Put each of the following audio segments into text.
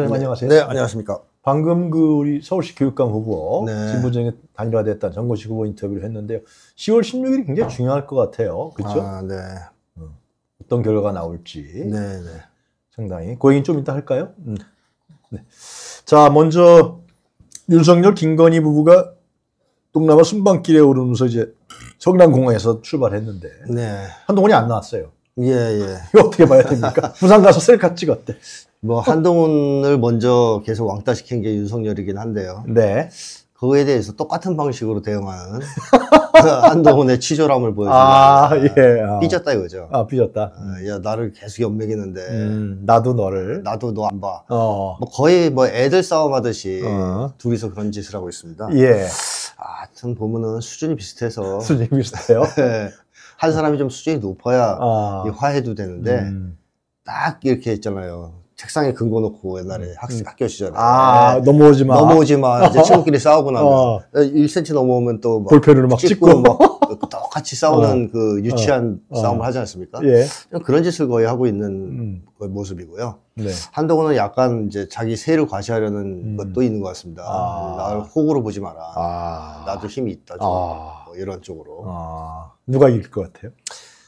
소장님 네. 안녕하세요. 네, 안녕하십니까. 방금 그 우리 서울시 교육감 후보 네. 진보정에 단일화됐던 정고식 후보 인터뷰를 했는데요. 10월 16일이 굉장히 아. 중요할 것 같아요. 그렇죠? 아, 네. 어, 어떤 결과가 나올지. 네, 네. 상당히 고그 얘기는 좀 이따 할까요? 음. 네. 자, 먼저 윤석열 김건희 부부가 동남아 순방길에 오르면서 이제 성남공항에서 출발했는데 네. 한동훈이 안 나왔어요. 예, 예. 이거 어떻게 봐야 됩니까? 부산 가서 셀카 찍었대. 뭐 어. 한동훈을 먼저 계속 왕따 시킨 게 윤석열이긴 한데요. 네. 그거에 대해서 똑같은 방식으로 대응하는 한동훈의 치졸함을 보여준다. 아, 예. 아. 삐졌다 이거죠. 아, 삐졌다. 어, 야, 나를 계속 연맥이는데. 음, 나도 너를. 나도 너 안 봐. 어. 뭐 거의 뭐 애들 싸움하듯이 어. 둘이서 그런 짓을 하고 있습니다. 예. 아, 하여튼 보면은 수준이 비슷해서. 수준이 비슷해요? 예. 한 사람이 좀 수준이 높아야 아. 화해도 되는데, 음. 딱 이렇게 했잖아요 책상에 근거 놓고 옛날에 음. 학생 음. 학교 시절에 아 네. 넘어오지 마 넘어오지 마 이제 친구끼리 싸우고 나면 어. 1cm 넘어오면 또볼펜으막 찍고, 막 똑같이 싸우는 어. 그 유치한 어. 어. 싸움을 하지 않습니까? 예. 그런 짓을 거의 하고 있는 음. 모습이고요. 네. 한동훈은 약간 이제 자기 세를 과시하려는 음. 것도 있는 것 같습니다. 아. 나를 호구로 보지 마라. 아. 나도 힘이 있다. 아. 뭐 이런 쪽으로. 아. 누가 이길 것 같아요?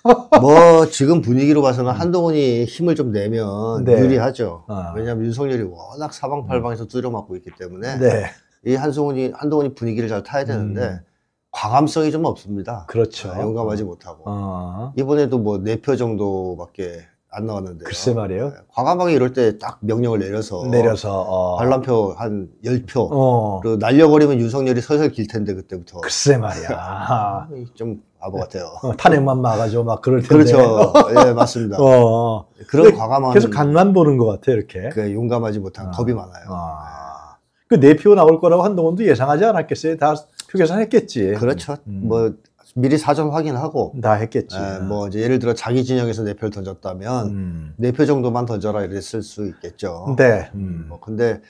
뭐 지금 분위기로 봐서는 한동훈이 힘을 좀 내면 네. 유리하죠. 어. 왜냐하면 윤석열이 워낙 사방팔방에서 두드려 맞고 있기 때문에 네. 이 한동훈이 한동훈이 분위기를 잘 타야 되는데 음. 과감성이 좀 없습니다. 그렇죠. 아, 용감하지 못하고 어. 이번에도 뭐네표 정도밖에 안 나왔는데. 글쎄 말이에요. 네, 과감하게 이럴 때 딱 명령을 내려서. 내려서, 어. 반란표 한 10표. 어. 날려버리면 윤석열이 서서 길 텐데, 그때부터. 글쎄 말이야. 좀 바보 아, 같아요. 어, 탄핵만 막아줘, 막 그럴 텐데. 그렇죠. 예, 맞습니다. 어. 그런 과감한. 계속 간만 보는 것 같아, 이렇게. 그 용감하지 못한 어. 겁이 많아요. 아. 그네 그 네 표 나올 거라고 한동훈도 예상하지 않았겠어요? 다 표계산 했겠지. 그렇죠. 음. 뭐, 미리 사전 확인하고 다 했겠지. 에, 예, 뭐 이제 예를 들어 자기 진영에서 내 네 표를 던졌다면 내표 음. 네 정도만 던져라 이랬을 수 있겠죠. 네. 음. 음. 뭐 근데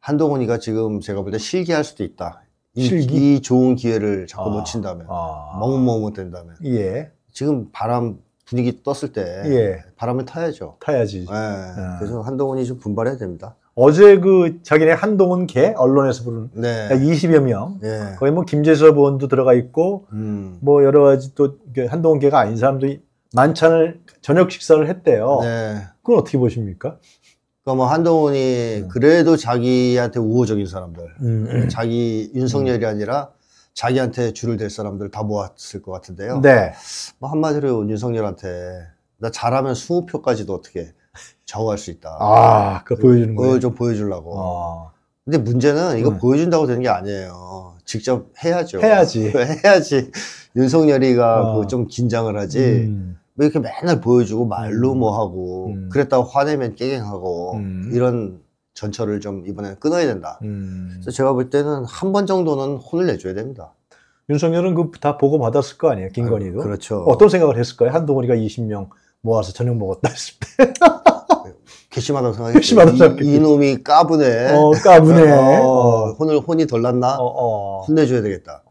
한동훈이가 지금 제가 볼 때 실기할 수도 있다. 이, 실기? 이 좋은 기회를 자꾸 아, 놓친다면 아, 머뭇머뭇 된다면 예. 지금 바람 분위기 떴을 때 예. 바람을 타야죠. 타야지. 예. 아. 그래서 한동훈이 좀 분발해야 됩니다. 어제 그 자기네 한동훈 개 언론에서 부른 네. 20여 그러니까 명 네. 예. 거의 뭐 김재섭 의원도 들어가 있고 음. 뭐 여러 가지 또 한동훈 개가 아닌 사람도 만찬을 저녁 식사를 했대요. 네. 그건 어떻게 보십니까? 그러뭐 그러니까 한동훈이 음. 그래도 자기한테 우호적인 사람들, 음. 음. 자기 윤석열이 음. 아니라 자기한테 줄을 댈 사람들 다 모았을 것 같은데요. 네. 뭐 한마디로 윤석열한테 나 잘하면 20표까지도 어떻게 좌우할 수 있다. 아, 그 보여주는 거예요? 보 보여주려고. 아. 근데 문제는 이거 음. 보여준다고 되는 게 아니에요. 직접 해야죠. 해야지. 해야지. 윤석열이가 아. 어. 그좀 뭐 긴장을 하지. 음. 뭐 이렇게 맨날 보여주고 말로 음. 뭐 하고 음. 그랬다고 화내면 깨갱하고 음. 이런 전철을 좀이번에 끊어야 된다. 그래서 제가 볼 때는 한 번 정도는 혼을 내줘야 됩니다. 윤석열은 그 다 보고 받았을 거 아니에요, 아, 김건희도. 아, 그렇죠. 어떤 생각을 했을까요? 한동훈이가 20명 모아서 저녁 먹었다 했을 때. 괘씸하다고 생각해. 괘씸하다 생각해. 이놈이 까부네. 어, 까부네. 어, 어, 어, 혼을, 혼이 덜 났나? 어, 어. 혼내줘야 되겠다.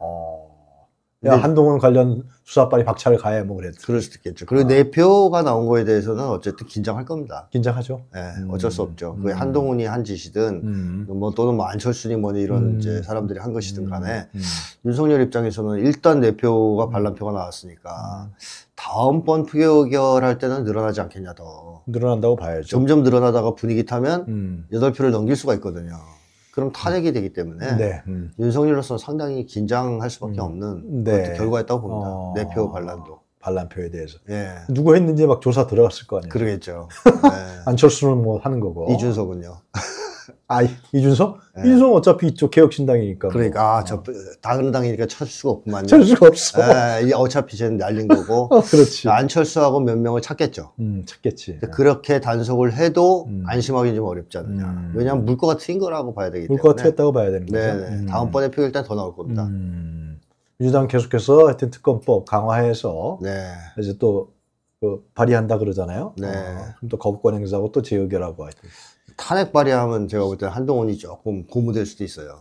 야, 한동훈 관련 수사빨이 박차를 가해 뭐 그랬죠. 그럴 수도 있겠죠. 그리고 내표가 아. 네 나온 거에 대해서는 어쨌든 긴장할 겁니다. 긴장하죠. 예, 네, 어쩔 수 음. 없죠. 그게 음. 한동훈이 한 짓이든 음. 뭐 또는 뭐 안철수니 뭐니 이런 이제 사람들이 한 것이든 간에 윤석열 입장에서는 일단 내표가 네 반란표가 나왔으니까 다음번 표결할 때는 늘어나지 않겠냐 더. 늘어난다고 봐야죠. 점점 늘어나다가 분위기 타면 여덟 표를 넘길 수가 있거든요. 그럼 음. 타격이 되기 때문에 네. 음. 윤석열로서는 상당히 긴장할 수밖에 음. 없는 네. 결과였다고 봅니다. 어... 내표 반란도. 반란표에 대해서. 예. 누구 했는지 막 조사 들어갔을 거 아니에요. 그러겠죠. 네. 안철수는 뭐 하는 거고. 이준석은요. 아, 이준석? 예. 네. 이준석 어차피 이쪽 개혁신당이니까. 뭐. 그러니까, 아, 어. 저, 다른 당이니까 찰 수가 없구만. 요찰 수가 없어. 예, 어차피 쟤는 날린 거고. 어, 그렇지. 안철수하고 몇 명을 찾겠죠. 음, 찾겠지. 그렇게 단속을 해도 음. 안심하기 좀 어렵지 않느냐. 음. 왜냐하면 물꼬가 트인 거라고 봐야 되기 때문에. 물꼬가 트였다고 봐야 되는 네, 거죠. 네, 음. 다음번에 표일단더 나올 겁니다. 음. 민주당 계속해서 하여튼 특검법 강화해서 네. 이제 또그 발의한다 그러잖아요. 네. 어, 그럼 또 거부권 행사하고 또 재의결하고 하여튼. 탄핵 발의하면 제가 볼 때 한동훈이 조금 고무될 수도 있어요.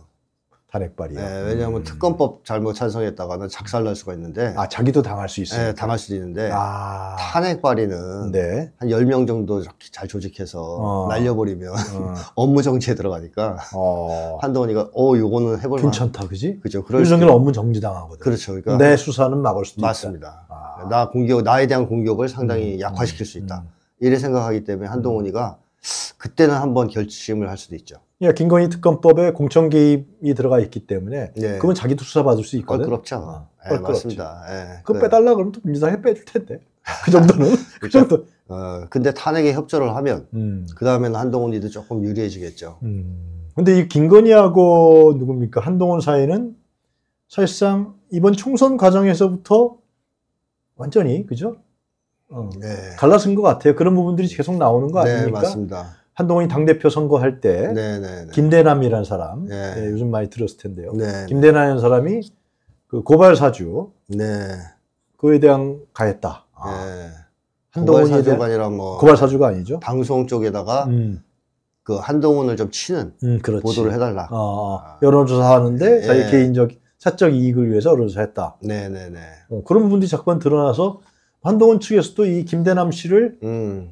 탄핵 발의. 네, 왜냐하면 음. 특검법 잘못 찬성했다가는 작살날 수가 있는데. 아, 자기도 당할 수 있어요. 네, 당할 수도 있는데. 아. 탄핵 발의는 네. 한 10명 정도 잘 조직해서 어. 날려버리면 어. 업무 정지에 들어가니까. 어. 한동훈이가 어, 요거는 해볼 만 괜찮다, 그지? 그죠. 윤석열 업무 정지 당하거든. 그렇죠. 그러니까 내 수사는 막을 수도 맞습니다. 아. 나 공격, 나에 대한 공격을 상당히 음. 약화시킬 수 음. 있다. 음. 이래 생각하기 때문에 한동훈이가 그때는 한번 결심을 할 수도 있죠. 예, 김건희 특검법에 공천 개입이 들어가 있기 때문에 예. 그건 자기 수사받을 수 있거든. 껄끄럽아 그렇죠. 어, 예, 그렇죠. 맞습니다. 예, 그거 그 빼달라 그러면 또민주당 빼줄 텐데. 그 정도는. 그 그렇죠. 정도. 어, 근데 탄핵에 협조를 하면 음. 그 다음에는 한동훈이도 조금 유리해지겠죠. 음. 근데 이 김건희하고 누굽니까 한동훈 사이는 사실상 이번 총선 과정에서부터 완전히 그죠? 어, 네. 갈라선 것 같아요. 그런 부분들이 계속 나오는 거 네, 아닙니까? 네, 맞습니다. 한동훈이 당대표 선거할 때 네, 네, 네, 김대남이라는 사람 네. 예, 요즘 많이 들었을 텐데요. 김대남이라는 사람이 그 고발 사주 그에 대한 가했다. 아, 한동훈 고발 사주가 아니라 뭐 고발 사주가 아니죠. 방송 쪽에다가 음. 그 한동훈을 좀 치는 음, 보도를 해달라. 어, 아, 여론조사 하는데 자기 예. 개인적 사적 이익을 위해서 여론조사 했다. 네네네. 어, 그런 부분들이 자꾸만 드러나서 한동훈 측에서도 이 김대남 씨를 음.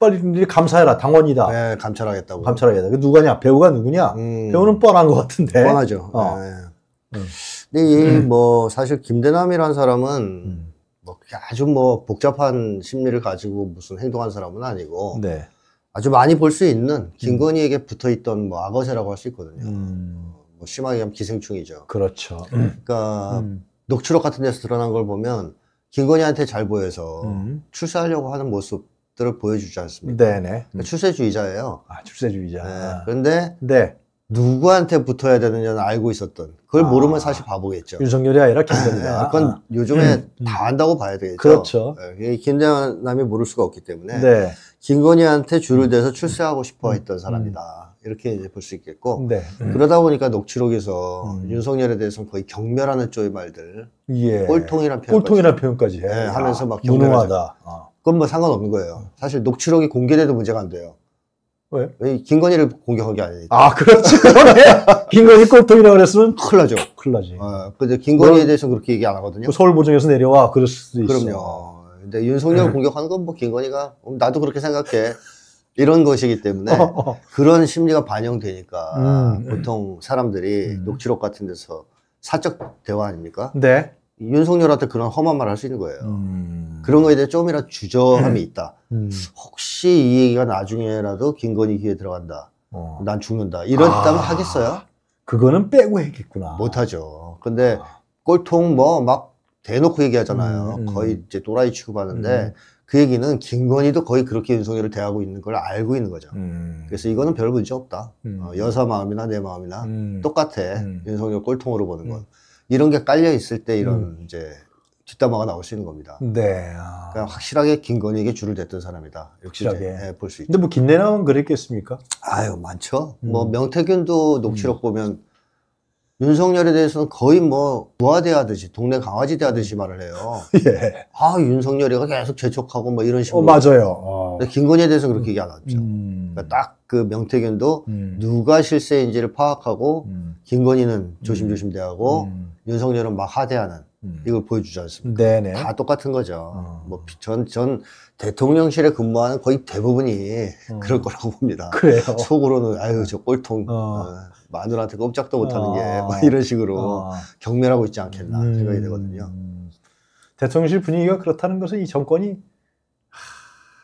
빨리 감사해라 당원이다. 네, 감찰하겠다고. 감찰하겠다. 그 누가냐? 배우가 누구냐? 음. 배우는 뻔한 것 같은데. 뻔하죠. 어. 네. 음. 근데 이뭐 음. 사실 김대남이란 사람은 음. 뭐 아주 뭐 복잡한 심리를 가지고 무슨 행동한 사람은 아니고 네. 아주 많이 볼 수 있는 음. 김건희에게 붙어 있던 뭐 악어새라고 할 수 있거든요. 뭐 심하게 하면 기생충이죠. 그렇죠. 그러니까 녹취록 같은 데서 드러난 걸 보면 김건희한테 잘 보여서 음. 출세하려고 하는 모습들을 보여주지 않습니까? 네네. 그 그러니까 출세주의자예요. 아, 출세주의자. 네. 아. 그런데 네. 누구한테 붙어야 되느냐는 알고 있었던 그걸 아, 모르면 사실 바보겠죠. 윤석열이 아니라 김대남. 네, 그건 아. 요즘에 음, 음. 다 안다고 봐야 되겠죠. 그렇죠. 네, 김대남이 모를 수가 없기 때문에 네. 김건희한테 줄을 음. 대서 출세하고 싶어 음. 했던 사람이다. 이렇게 볼 수 있겠고 네. 네. 그러다 보니까 녹취록에서 음. 윤석열에 대해서는 거의 경멸하는 쪽의 말들 예. 꼴통이란 표현 꼴통 표현까지 예, 하면서 막 경멸하다. 아. 그건 뭐 상관없는 거예요. 음. 사실 녹취록이 공개돼도 문제가 안 돼요. 왜? 왜 김건희를 공격한 게 아니니까. 아, 그렇지. 김건희 꼴통이라고 그랬으면 큰일 나죠. 큰일 나지. 어, 근데 김건희에 뭐 대해서 그렇게 얘기 안 하거든요. 그 서울보정에서 내려와. 그럴 수도 있어. 그럼요. 근데 윤석열 네. 공격하는 건 뭐 김건희가, 어, 나도 그렇게 생각해. 이런 것이기 때문에 어, 어. 그런 심리가 반영되니까 음, 음, 보통 사람들이 음. 녹취록 같은 데서 사적 대화 아닙니까? 네. 윤석열한테 그런 험한 말 할 수 있는 거예요. 음. 그런 거에 대해 좀이라도 주저함이 네. 있다. 음. 혹시 이 얘기가 나중에라도 김건희 기에 들어간다. 어. 난 죽는다. 이랬다면 아, 하겠어요? 그거는 빼고 했겠구나. 못하죠. 근데 아. 꼴통 뭐 막 대놓고 얘기하잖아요. 음, 거의 이제 또라이 취급하는데 그 얘기는 김건희도 거의 그렇게 윤석열을 대하고 있는 걸 알고 있는 거죠. 음. 그래서 이거는 별 문제 없다. 음. 어, 여사 마음이나 내 마음이나 음. 똑같아. 음. 윤석열 꼴통으로 보는 음. 건. 이런 게 깔려 있을 때 이런 음. 이제 뒷담화가 나올 수 있는 겁니다. 네. 아. 그러니까 확실하게 김건희에게 줄을 댔던 사람이다. 역시 네, 볼수 있죠. 근데 뭐 김내남은 그랬겠습니까? 아유 많죠. 뭐 명태균도 녹취록 보면 윤석열에 대해서는 거의 뭐부하대하듯이 동네 강아지 대하듯이 말을 해요. 예. 아 윤석열이가 계속 재촉하고 뭐 이런 식으로. 어, 맞아요. 어. 김건희에 대해서 그렇게 얘기 안하죠 음. 그러니까 딱그 명태균도 음. 누가 실세인지를 파악하고 음. 김건희는 조심조심 대하고 음. 음. 윤석열은 막 하대하는 음. 이걸 보여주지 않습니까? 네네. 다 똑같은 거죠. 어. 뭐전전 대통령실에 근무하는 거의 대부분이 어. 그럴 거라고 봅니다. 그래요. 속으로는 아유 저 꼴통 어. 어 마누라한테 꼼짝도 못하는 게 어. 이런 식으로 어. 경멸하고 있지 않겠나 음. 생각이 되거든요. 대통령실 분위기가 그렇다는 것은 이 정권이 하,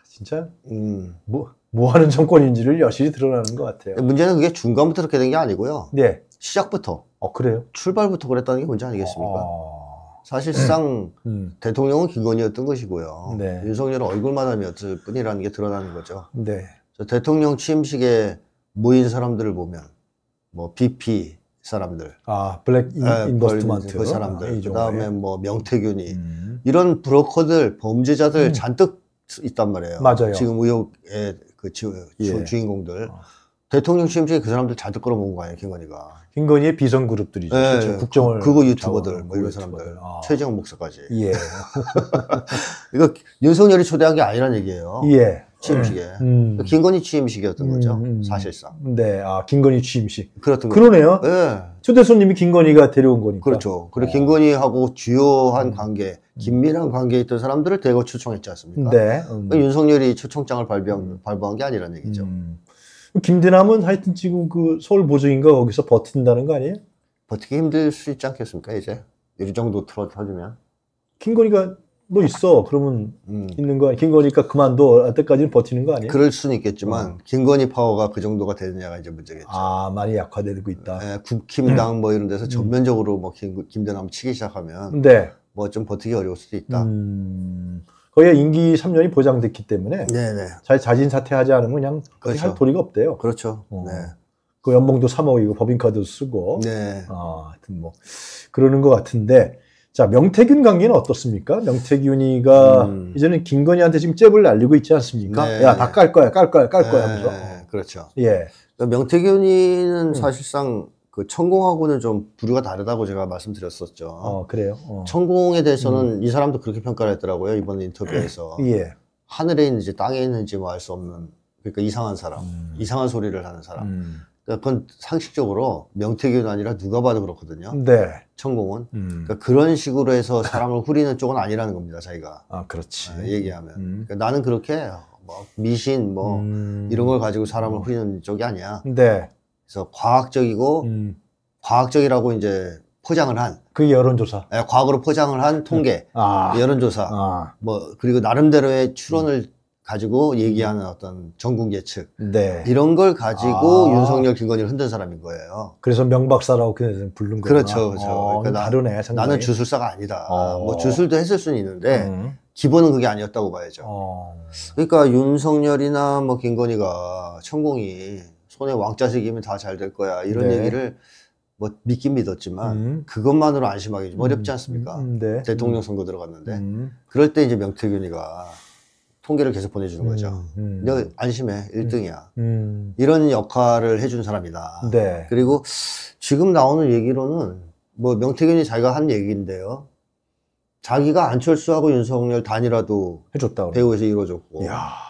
진짜 음. 뭐, 뭐 하는 정권인지를 여실히 드러나는 것 같아요. 문제는 그게 중간부터 그렇게 된 게 아니고요. 네. 시작부터. 어 그래요? 출발부터 그랬다는 게 문제 아니겠습니까? 아... 사실상 네. 음. 대통령은 기권이었던 것이고요. 네. 윤석열은 얼굴만함이었을 뿐이라는 게 드러나는 거죠. 네. 대통령 취임식에 모인 사람들을 보면 뭐 BP 사람들, 아 블랙 인, 네, 인버스트먼트 그 사람들, 아, 그다음에 뭐 명태균이 음. 이런 브로커들 범죄자들 음. 잔뜩 있단 말이에요. 맞아요. 지금 의혹의 그 예. 주, 예. 인공들 어. 아. 대통령 취임식에 그 사람들 잔뜩 끌어모은 거 아니에요, 김건희가. 김건희의 비선 그룹들이죠. 네, 국정을 그, 거 유튜버들 뭐 이런 사람들 아. 최재형 목사까지. 예. 이거 윤석열이 초대한 게 아니란 얘기예요. 예. 취임식에 음. 음. 그러니까 김건희 취임식이었던 음, 거죠 음. 사실상. 네, 아 김건희 취임식. 그렇던 거 그러네요. 예. 초대 손님이 김건희가 데려온 거니까. 그렇죠. 그리고 어. 김건희하고 주요한 음. 관계, 긴밀한 관계에 있던 사람들을 대거 초청했지 않습니까? 네. 음. 그러니까 윤석열이 초청장을 발병, 발부한 게 아니라는 얘기죠. 김대남은 하여튼 지금 그 서울 보증인가 거기서 버틴다는 거 아니에요? 버티기 힘들 수 있지 않겠습니까 이제 이 정도 틀어주면 김건희가 너 있어 그러면 음. 있는 거 김건희가 그만둬 때까지는 버티는 거아니에 그럴 수는 있겠지만 음. 김건희 파워가 그 정도가 되느냐가 이제 문제겠죠. 아 많이 약화되고 있다. 네, 국힘당 음. 뭐 이런 데서 음. 전면적으로 뭐 김, 김대남 치기 시작하면 네. 뭐 좀 버티기 어려울 수도 있다. 음. 거의 임기 3년이 보장됐기 때문에 네네. 자, 네. 자진 사퇴하지 않으면 그냥 그렇죠. 할 그렇죠. 도리가 없대요. 그렇죠. 어. 네. 그 연봉도 3억이고 법인카드 쓰고 네. 어, 하여튼 뭐 그러는 것 같은데 자 명태균 관계는 어떻습니까? 명태균이가 음. 이제는 김건희한테 지금 잽을 날리고 있지 않습니까? 네. 야다 깔 거야, 깔 거야, 깔 거야 네. 하면서. 그렇죠. 예. 명태균이는 음. 사실상 그 천공하고는 좀 부류가 다르다고 제가 말씀드렸었죠. 어, 그래요. 어. 천공에 대해서는 음. 이 사람도 그렇게 평가를 했더라고요. 이번 인터뷰에서. 예. 하늘에 있는지 땅에 있는지 뭐 알 수 없는 그러니까 이상한 사람, 음. 이상한 소리를 하는 사람. 음. 그러니까 그건 상식적으로 명태균 아니라 누가 봐도 그렇거든요. 네. 천공은 음. 그러니까 그런 식으로 해서 사람을 후리는 쪽은 아니라는 겁니다. 자기가. 아, 그렇지. 아, 얘기하면 음. 그러니까 나는 그렇게 뭐 미신 뭐 음. 이런 걸 가지고 사람을 후리는 쪽이 아니야. 네. 그래서 과학적이고 음. 과학적이라고 이제 포장을 한. 그 여론조사. 예, 과학으로 포장을 한 통계, 아. 그 여론조사. 아. 뭐 그리고 나름대로의 추론을 음. 가지고 얘기하는 음. 어떤 전국 예측 네. 이런 걸 가지고 아. 윤석열 김건희를 흔든 사람인 거예요. 그래서 명박사라고 그냥 부른 거예요. 그렇죠, 그렇죠. 어, 그러니까 나, 다르네. 상당히. 나는 주술사가 아니다. 어. 뭐 주술도 했을 수는 있는데 음. 기본은 그게 아니었다고 봐야죠. 어. 그러니까 윤석열이나 뭐 김건희가 천공이 손에 왕자식이면 다 잘 될 거야 이런 네. 얘기를 뭐 믿긴 믿었지만 음. 그것만으로 안심하기 좀 음. 어렵지 않습니까? 음, 음. 네. 대통령 음. 선거 들어갔는데 음. 그럴 때 이제 명태균이가 통계를 계속 보내주는 거죠. 내가 안심해 1등이야 이런 역할을 해준 사람이다. 네. 그리고 지금 나오는 얘기로는 뭐 명태균이 자기가 한 얘기인데요. 자기가 안철수하고 윤석열 단이라도 해줬다 배우에서 이루어졌고. 이야.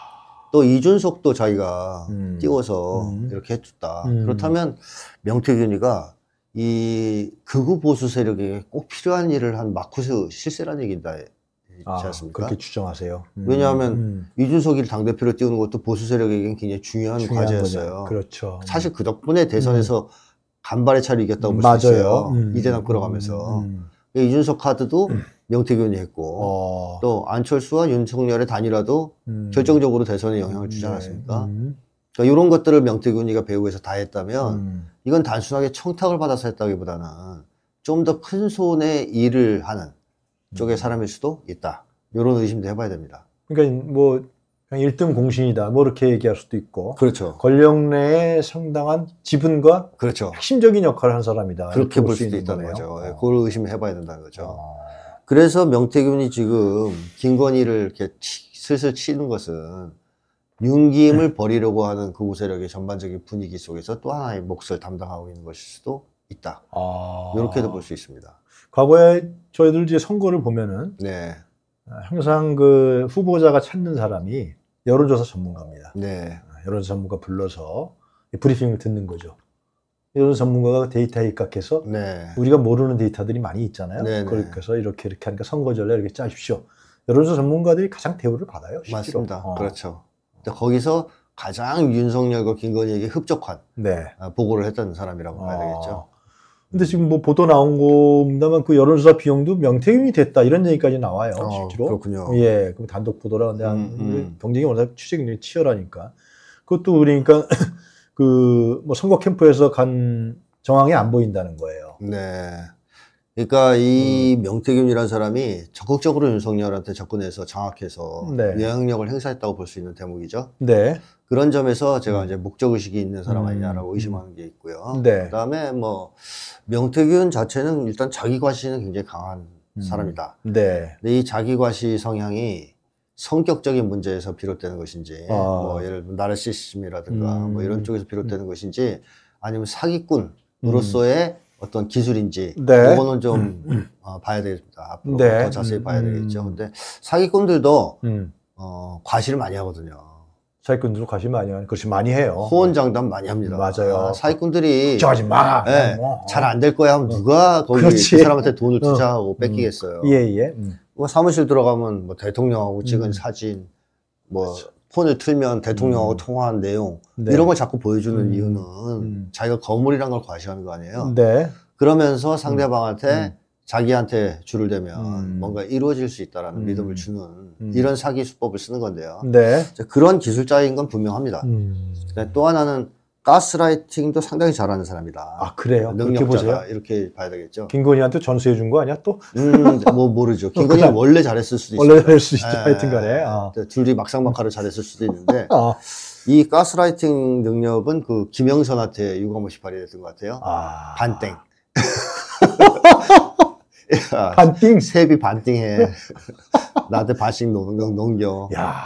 또 이준석도 자기가 음. 띄워서 음. 이렇게 해줬다. 음. 그렇다면 명태균이가 이 극우 보수 세력에 꼭 필요한 일을 한 마쿠스 실세란 얘기다. 아, 있지 아, 않습니까? 그렇게 추정하세요. 음. 왜냐하면 음. 이준석이 당대표로 띄우는 것도 보수 세력에겐 굉장히 중요한, 중요한 과제였어요. 거죠. 그렇죠. 사실 그 덕분에 대선에서 음. 간발의 차를 이겼다고 볼 수 있어요. 이대남 끌어가면서 이준석 카드도 명태균이 했고 어. 또 안철수와 윤석열의 단일화도 음. 결정적으로 대선에 영향을 주지 네. 않았습니까? 음. 그러니까 이런 것들을 명태균이가 배우에서 다 했다면 음. 이건 단순하게 청탁을 받아서 했다기보다는 좀 더 큰 손의 일을 하는 쪽의 음. 사람일 수도 있다. 이런 의심도 해봐야 됩니다. 그러니까 뭐 그냥 1등 공신이다. 뭐 이렇게 얘기할 수도 있고. 그렇죠. 권력 내에 상당한 지분과 그렇죠. 핵심적인 역할을 한 사람이다. 그렇게 볼 수도 있다는 거죠. 예, 어. 그걸 의심해 봐야 된다는 거죠. 어. 그래서 명태균이 지금 김건희를 이렇게 치, 슬슬 치는 것은 윤기임을 네. 버리려고 하는 극우 그 세력의 전반적인 분위기 속에서 또 하나의 몫을 담당하고 있는 것일 수도 있다. 아... 이렇게도 볼 수 있습니다. 과거에 저희들 이제 선거를 보면은 네. 아, 항상 그 후보자가 찾는 사람이 여론조사 전문가입니다. 네. 아, 여론조사 전문가 불러서 브리핑을 듣는 거죠. 여론 전문가가 데이터에 입각해서 네. 우리가 모르는 데이터들이 많이 있잖아요. 네네. 그래서 이렇게 이렇게 하니까 선거전략 이렇게 짜십시오. 여론조 전문가들이 가장 대우를 받아요. 실제로. 맞습니다. 어. 그렇죠. 거기서 가장 윤석열과 김건희에게 흡족한 네. 아, 보고를 했던 사람이라고 봐야 어. 되겠죠. 어. 근데 지금 뭐 보도 나온 겁니다만 그 여론조사 비용도 명태균이 됐다 이런 얘기까지 나와요 어, 실제로. 그렇군요. 예, 그럼 단독 보도라 근데 음, 음. 경쟁이 워낙 취재 굉장히 치열하니까 그것도 그러니까 그뭐 선거 캠프에서 간 정황이 안 보인다는 거예요. 네. 그러니까 이 음. 명태균이라는 사람이 적극적으로 윤석열한테 접근해서 장악해서 네. 영향력을 행사했다고 볼 수 있는 대목이죠. 네. 그런 점에서 제가 음. 이제 목적의식이 있는 사람 아니냐라고 음. 의심하는 게 있고요. 네. 그 다음에 뭐, 명태균 자체는 일단 자기과시는 굉장히 강한 음. 사람이다. 네. 근데 이 자기과시 성향이 성격적인 문제에서 비롯되는 것인지 아. 뭐 예를 들면 나르시즘이라든가 음. 뭐 이런 음. 쪽에서 비롯되는 것인지 아니면 사기꾼으로서의 음. 어떤 기술인지 네. 그거는 좀 음. 어, 봐야 되겠다 습니 앞으로 네. 더 자세히 봐야 음. 되겠죠 근데 사기꾼들도 음. 어, 과실을 많이 하거든요 사기꾼들도 과실 많이 하는 그렇지 많이 해요 후원장담 많이 합니다 맞아요 아, 사기꾼들이 걱정하지 마 네, 뭐. 잘안 될 거야 하면 어. 누가 거기 그 사람한테 돈을 어. 투자하고 뺏기겠어요 예예 예. 예. 뭐 사무실 들어가면 뭐 대통령하고 찍은 음. 사진, 뭐 그렇죠. 폰을 틀면 대통령하고 음. 통화한 내용 네. 이런 걸 자꾸 보여주는 음. 이유는 음. 자기가 거물이란 걸 과시하는 거 아니에요. 네. 그러면서 음. 상대방한테 음. 자기한테 줄을 대면 뭔가 이루어질 수 있다라는 믿음을 주는 이런 사기 수법을 쓰는 건데요. 네. 그런 기술자인 건 분명합니다. 네, 또 하나는 가스라이팅도 상당히 잘하는 사람이다. 아 그래요? 능력자다 이렇게 봐야 되겠죠. 김건희한테 전수해 준 거 아니야 또? 음뭐 모르죠. 김건희 가 원래 잘했을 수도 있어요. 원래 잘했을 수도 있죠. 예, 하여튼간에 예. 아. 둘이 막상막하로 잘했을 수도 있는데 아. 이 가스라이팅 능력은 그 김영선한테 유감없이 발휘됐던 것 같아요. 아. 반땡. 야, 반띵 아, 세비 반띵해 나한테 반씩 넘겨 야.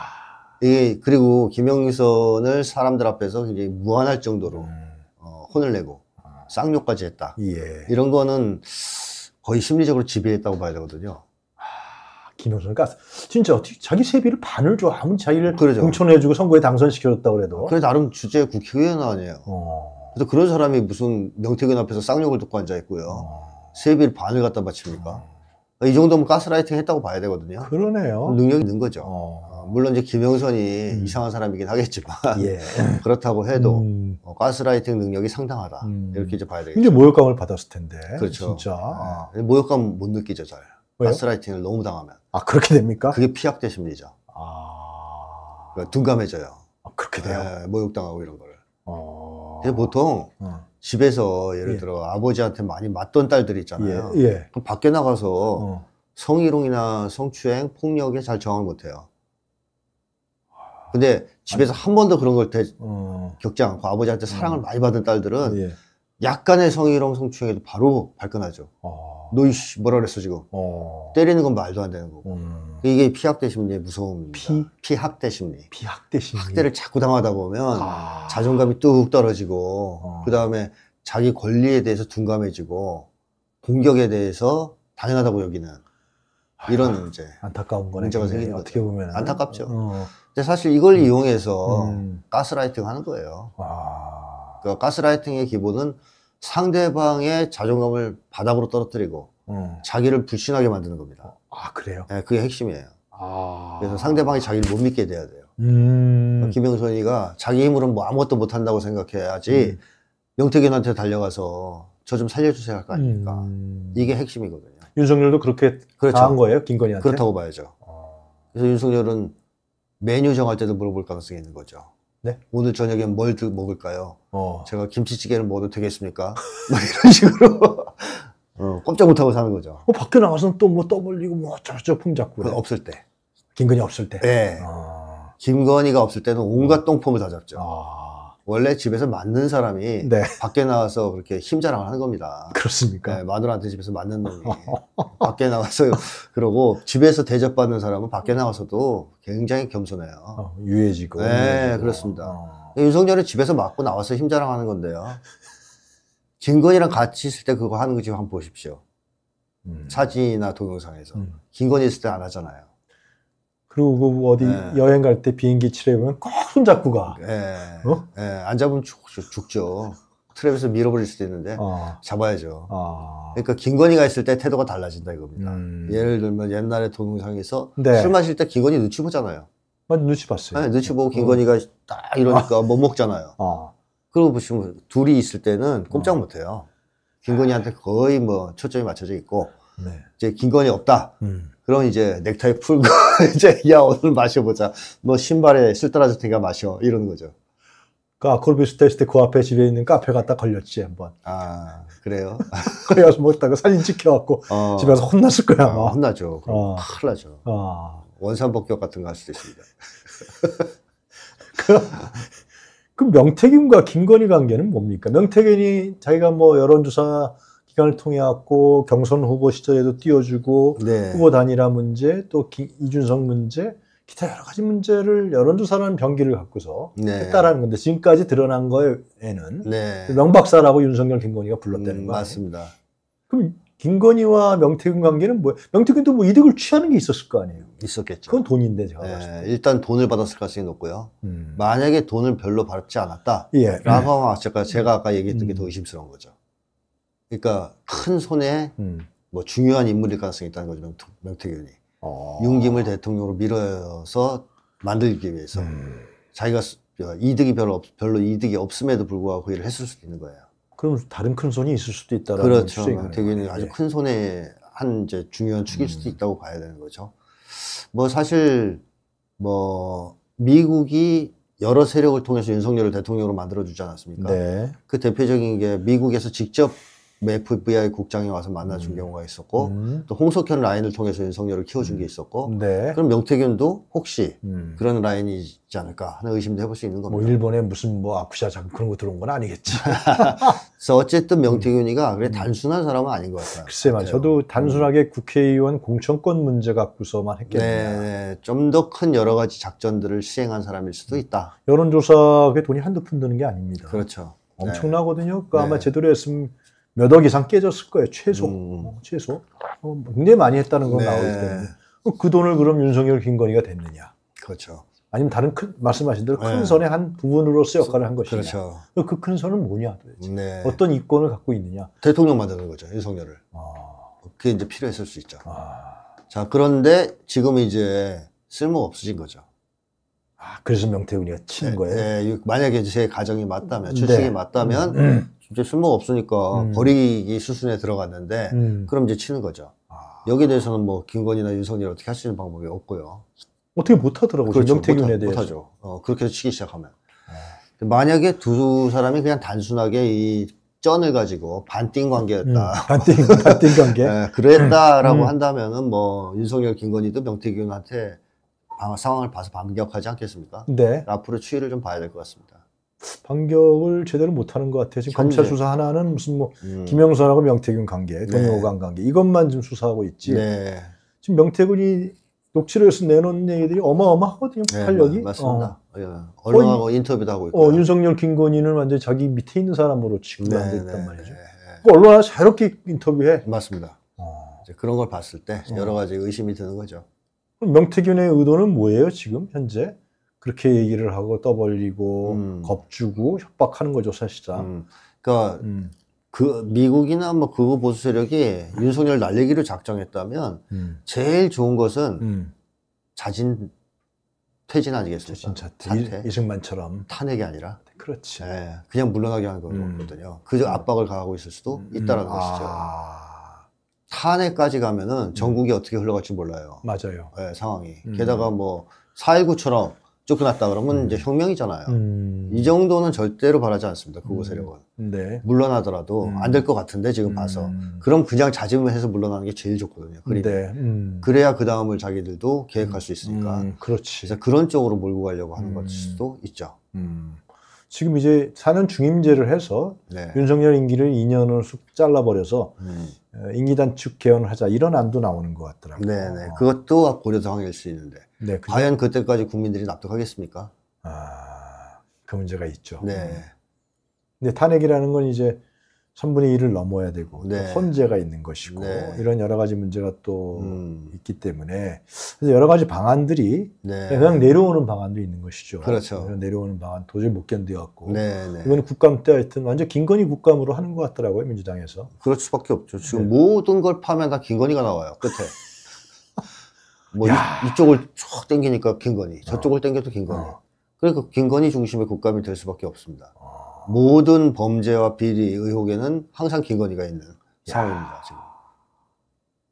이게 예, 그리고 김영선을 사람들 앞에서 굉장히 무한할 정도로 음. 어, 혼을 내고 아. 쌍욕까지 했다. 예. 이런 거는 거의 심리적으로 지배했다고 봐야 되거든요. 아, 김영선. 그러니까 진짜 어떻게 자기 세비를 반을 줘 아무리 자기를 그러죠. 공천해주고 선거에 당선시켜줬다 그래도. 그래 나름 주제 국회의원 아니에요. 어. 그래서 그런 사람이 무슨 명태균 앞에서 쌍욕을 듣고 앉아 있고요. 어. 세비를 반을 갖다 바칩니까? 어. 이 정도면 가스라이팅 했다고 봐야 되거든요. 그러네요. 능력이 있는 거죠. 어. 물론 이제 김영선이 음. 이상한 사람이긴 하겠지만 예. 그렇다고 해도 음. 어, 가스라이팅 능력이 상당하다 음. 이렇게 이제 봐야 되겠죠. 이제 모욕감을 받았을 텐데. 그렇죠. 진짜 네. 모욕감 못 느끼죠 잘. 왜요? 가스라이팅을 너무 당하면. 아 그렇게 됩니까? 그게 피약대 심리죠. 아 그러니까 둔감해져요. 아, 그렇게 돼요. 네, 모욕당하고 이런 거를. 아... 어. 그래 보통 어. 집에서 예를 예. 들어 아버지한테 많이 맞던 딸들 있잖아요. 예, 예. 그럼 밖에 나가서 어. 성희롱이나 성추행, 폭력에 잘 저항을 못해요. 근데 집에서 한 번도 그런 걸 대, 어. 겪지 않고 아버지한테 사랑을 음. 많이 받은 딸들은 예. 약간의 성희롱, 성추행에도 바로 발끈하죠. 어. 너 이씨 뭐라 그랬어 지금. 어. 때리는 건 말도 안 되는 거고. 음. 이게 피학대 심리의 무서움입니다. 피? 피학대 심리. 피학대 심리. 학대를 자꾸 당하다 보면 아. 자존감이 뚝 떨어지고 어. 그다음에 자기 권리에 대해서 둔감해지고 공격에 대해서 당연하다고 여기는 이런 아 문제. 안타까운 거네. 문제가 생기는 어떻게 보면 안타깝죠. 어. 근데 사실 이걸 음. 이용해서 음. 가스라이팅 하는 거예요. 아. 그 가스라이팅의 기본은 상대방의 자존감을 바닥으로 떨어뜨리고 음. 자기를 불신하게 만드는 겁니다. 아 그래요? 네, 그게 핵심이에요. 아. 그래서 상대방이 자기를 못 믿게 돼야 돼요. 그 김영선이가 자기 힘으로는 뭐 아무것도 못 한다고 생각해야지 명태균한테 음. 달려가서 저 좀 살려주세요 할 거 아닙니까? 음. 이게 핵심이거든요. 윤석열도 그렇게 그렇죠. 한 거예요, 김건희한테? 그렇다고 봐야죠. 아. 그래서 윤석열은 메뉴 정할 때도 물어볼 가능성이 있는 거죠. 네? 오늘 저녁엔 뭘 드, 먹을까요? 어. 제가 김치찌개를 먹어도 되겠습니까? 막 이런 식으로 어, 꼼짝 못하고 사는 거죠. 뭐 밖에 나가서는 또뭐 떠벌리고 뭐 어쩌고저쩌고 품 잡고. 그래. 없을 때. 김건희 없을 때. 네. 아. 김건희가 없을 때는 온갖 음. 똥폼을 다 잡죠. 아. 원래 집에서 만든 사람이 네. 밖에 나와서 그렇게 힘자랑을 하는 겁니다. 그렇습니까? 네, 마누라한테 집에서 맞는 놈이 밖에 나와서 그러고 집에서 대접받는 사람은 밖에 나와서도 굉장히 겸손해요. 어, 유해지고. 네, 그렇습니다. 어. 네, 윤석열은 집에서 맞고 나와서 힘자랑하는 건데요. 김건희랑 같이 있을 때 그거 하는 거 지금 한번 보십시오. 음. 사진이나 동영상에서 음. 김건희 있을 때 안 하잖아요. 그리고 그 어디 네. 여행 갈 때 비행기 칠해보면 꼭 손잡고 가. 예. 어? 예. 안 잡으면 죽, 죽죠. 트랩에서 밀어버릴 수도 있는데 어. 잡아야죠. 어. 그러니까 김건희가 있을 때 태도가 달라진다 이겁니다. 음. 예를 들면 옛날에 동영상에서 네. 술 마실 때 김건희 눈치 보잖아요. 맞 아, 눈치 봤어요. 네, 눈치 보고 어. 김건희가 어. 딱 이러니까 아. 못 먹잖아요. 그러고 보시면 둘이 있을 때는 꼼짝 어. 못해요. 김건희한테 거의 뭐 초점이 맞춰져 있고 네. 이제 긴건이 없다. 음. 그럼 이제 넥타이 풀고 이제 야 오늘 마셔보자. 너 신발에 쓸 떨어질 테니까 마셔. 이러는 거죠. 그러니까 그 아크로비 스테이스 때그 앞에 집에 있는 카페 갔다 걸렸지 한번. 아 그래요? 그래 가서 먹다가 그 사진 찍혀갖고 어. 집에 서 혼났을 거야 아, 혼나죠. 그 어. 큰일 나죠. 어. 원산복격 같은 거 할 수도 있습니다. 그, 그 명태균과 김건희 관계는 뭡니까? 명태균이 자기가 뭐 여론조사 특경을 통해 왔고 경선 후보 시절에도 띄워주고 네. 후보 단일화 문제 또 기, 이준석 문제 기타 여러 가지 문제를 여론조사라는 병기를 갖고서 네. 했다라는 건데 지금까지 드러난 거에는 네. 명박사라고 윤석열 김건희가 불렀다는 음, 거 맞습니다. 그럼 김건희와 명태균 관계는 뭐야? 명태균도 뭐 이득을 취하는 게 있었을 거 아니에요? 있었겠죠. 그건 돈인데 제가 네, 봤을 때. 일단 돈을 받았을 가능성이 높고요. 음. 만약에 돈을 별로 받지 않았다라고 예. 네. 제가, 제가 아까 얘기했던 음. 게더 의심스러운 거죠. 그러니까 큰 손에 음. 뭐 중요한 인물일 가능성이 있다는 거죠 명태, 명태균이 어. 아. 윤김을 대통령으로 밀어서 만들기 위해서 음. 자기가 이득이 별로 없, 별로 이득이 없음에도 불구하고 일을 했을 수도 있는 거예요. 그럼 다른 큰 손이 있을 수도 있다라는 그렇죠. 명태균이 아주 큰 손에 한 이제 중요한 축일 음. 수도 있다고 봐야 되는 거죠. 뭐 사실 뭐 미국이 여러 세력을 통해서 윤석열을 대통령으로 만들어주지 않았습니까? 네. 그 대표적인 게 미국에서 직접 FBI 국장이 와서 만나준 음. 경우가 있었고 음. 또 홍석현 라인을 통해서 윤석열을 키워준 게 음. 있었고 네. 그럼 명태균도 혹시 음. 그런 라인이 있지 않을까 하는 의심도 해볼 수 있는 겁니다. 뭐 일본에 무슨 뭐아쿠시장 그런 거 들어온 건 아니겠지. 그래서 어쨌든 명태균이가 음. 그래 단순한 사람은 아닌 것 같아요. 글쎄 말 저도 단순하게 국회의원 공천권 문제 갖고서만 했겠네요. 네, 네. 좀 더 큰 여러 가지 작전들을 시행한 사람일 수도 있다. 여론조사 그게 돈이 한두 푼 드는 게 아닙니다. 그렇죠. 네. 엄청나거든요. 그러니까 네. 그 아마 제대로 했으면 몇억 이상 깨졌을 거예요. 최소. 음. 최소. 어, 굉장히 많이 했다는 건 네. 나오기 때문에. 그 돈을 그럼 윤석열, 김건희가 됐느냐. 그렇죠. 아니면 다른 큰, 말씀하신 대로 큰 네. 선의 한 부분으로서 그, 역할을 한 것이냐. 그렇죠. 그큰 그 선은 뭐냐 도대체. 네. 어떤 이권을 갖고 있느냐. 대통령 만드는 거죠. 윤석열을. 아. 그게 이제 필요했을 수 있죠. 아. 자, 그런데 지금 이제 쓸모 없어진 거죠. 아, 그래서 명태균이가 친 네, 거예요? 네, 만약에 제 가정이 맞다면, 추측이 음, 네. 맞다면, 음. 음. 진짜 쓸모가 없으니까 음. 버리기 수순에 들어갔는데 음. 그럼 이제 치는 거죠. 아. 여기에 대해서는 뭐 김건희나 윤석열 어떻게 할 수 있는 방법이 없고요. 어떻게 못 하더라고요. 그렇죠. 명태균에 대해서. 못 하죠. 어, 그렇게 치기 시작하면. 아. 만약에 두 사람이 그냥 단순하게 이 쩐을 가지고 반띵 관계였다. 음, 반띵, 반띵 관계? 네, 그랬다라고 음. 한다면은 뭐 윤석열, 김건희도 명태균한테 방, 상황을 봐서 반격하지 않겠습니까? 네. 앞으로 추이를 좀 봐야 될 것 같습니다. 반격을 제대로 못하는 것 같아요. 지금 현재. 검찰 수사 하나는 무슨 뭐 음. 김영선하고 명태균 관계, 네. 동료간 관계 이것만 지금 수사하고 있지. 네. 지금 명태균이 녹취를 해서 내놓은 얘기들이 어마어마하거든요. 탄력이. 네, 맞습니다. 어. 예, 언론하고 어, 인터뷰도 하고 있고. 어, 윤석열, 김건희는 완전 자기 밑에 있는 사람으로 취급안 네, 있단 네, 말이죠. 네, 그 그러니까 언론하고 자유롭게 인터뷰해. 맞습니다. 어. 이제 그런 걸 봤을 때 어. 여러 가지 의심이 드는 거죠. 명태균의 의도는 뭐예요, 지금 현재? 그렇게 얘기를 하고 떠벌리고 음. 겁주고 협박하는 거죠 사실상. 음. 그러니까 음. 그 미국이나 뭐 그거 보수 세력이 음. 윤석열 날리기로 작정했다면 음. 제일 좋은 것은 음. 자진 퇴진 아니겠습니까? 자퇴. 이승만처럼 탄핵이 아니라. 그렇지. 네, 그냥 물러나게 하는 거거든요. 그저 압박을 가하고 있을 수도 있다라는 아. 것이죠. 아. 탄핵까지 가면은 전국이 어떻게 흘러갈지 몰라요. 맞아요. 네, 상황이. 게다가 뭐 4.19처럼 쫓겨 났다 그러면 음. 이제 혁명이잖아요. 음. 이 정도는 절대로 바라지 않습니다. 그거 세력은. 음. 네. 물러나더라도 음. 안될 것 같은데 지금 음. 봐서. 그럼 그냥 자진해서 물러나는 게 제일 좋거든요. 그리 네. 그래야 그 다음을 자기들도 계획할 수 있으니까. 그렇지. 그래서 그런 쪽으로 몰고 가려고 하는 걸 수도 있죠. 지금 이제 사는 중임제를 해서 네. 윤석열 임기를 2년을 쑥 잘라버려서 음. 어, 인기단축 개헌을 하자 이런 안도 나오는 것 같더라고요. 네네. 네. 어. 그것도 고려 상황일 수 있는데. 네, 그 과연 그때까지 국민들이 납득하겠습니까? 아, 그 문제가 있죠. 네. 음. 근데 탄핵이라는 건 이제 3분의 1을 넘어야 되고 네. 헌재가 있는 것이고 네. 이런 여러 가지 문제가 또 음. 있기 때문에 그래서 여러 가지 방안들이 네. 그냥 내려오는 방안도 있는 것이죠. 그렇죠. 내려오는 방안 도저히 못 견뎌갖고 네, 네. 이거 국감 때 하여튼 완전 김건희 국감으로 하는 것 같더라고요 민주당에서. 그럴 수밖에 없죠. 지금 네. 모든 걸 파면 다 김건희가 나와요 끝에. 뭐 야. 이쪽을 쭉 당기니까 김건희, 어. 저쪽을 당겨도 김건희. 어. 그러니까 김건희 중심의 국감이 될 수밖에 없습니다. 어. 모든 범죄와 비리 의혹에는 항상 김건희가 있는 상황입니다. 지금.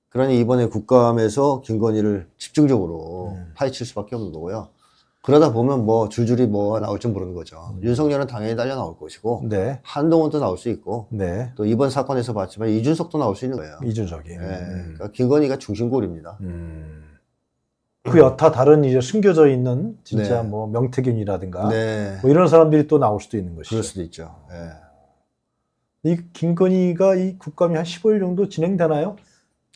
그러니 이번에 국감에서 김건희를 집중적으로 음. 파헤칠 수밖에 없는 거고요. 그러다 보면 뭐 줄줄이 뭐가 나올지 모르는 거죠. 음. 윤석열은 당연히 딸려 나올 것이고 네. 한동훈도 나올 수 있고 네. 또 이번 사건에서 봤지만 이준석도 나올 수 있는 거예요. 이준석이. 네. 음. 그러니까 김건희가 중심골입니다. 음. 그 여타 다른 이제 숨겨져 있는 진짜 네. 뭐 명태균이라든가 네. 뭐 이런 사람들이 또 나올 수도 있는 것이죠. 그럴 수도 있죠. 네. 이 김건희가 이 국감이 한 15일 정도 진행되나요?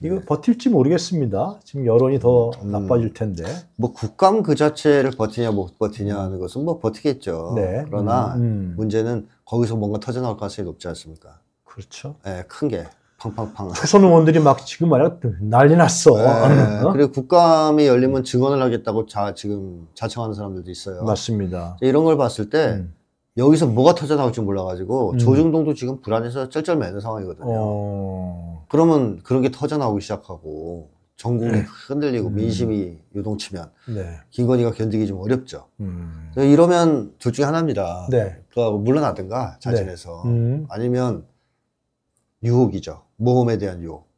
이거 네. 버틸지 모르겠습니다. 지금 여론이 더 음, 나빠질 텐데. 뭐 국감 그 자체를 버티냐 못 버티냐 하는 음. 것은 뭐 버티겠죠. 네. 그러나 음, 음. 문제는 거기서 뭔가 터져 나올 가능성이 높지 않습니까? 그렇죠. 예, 큰 게. 팡팡팡. 초선 의원들이 막 지금 말이야 난리 났어. 네, 어? 그리고 국감이 열리면 증언을 하겠다고 자, 지금 자청하는 사람들도 있어요. 맞습니다. 이런 걸 봤을 때 음. 여기서 뭐가 터져나올 지 몰라가지고 음. 조중동도 지금 불안해서 쩔쩔매는 상황이거든요. 어... 그러면 그런 게 터져나오기 시작하고 전국이 네. 흔들리고 음. 민심이 요동치면 네. 김건희가 견디기 좀 어렵죠. 음. 이러면 둘 중에 하나입니다. 네. 물러나든가 네. 자진해서 음. 아니면 유혹이죠. 모험에 대한 유혹.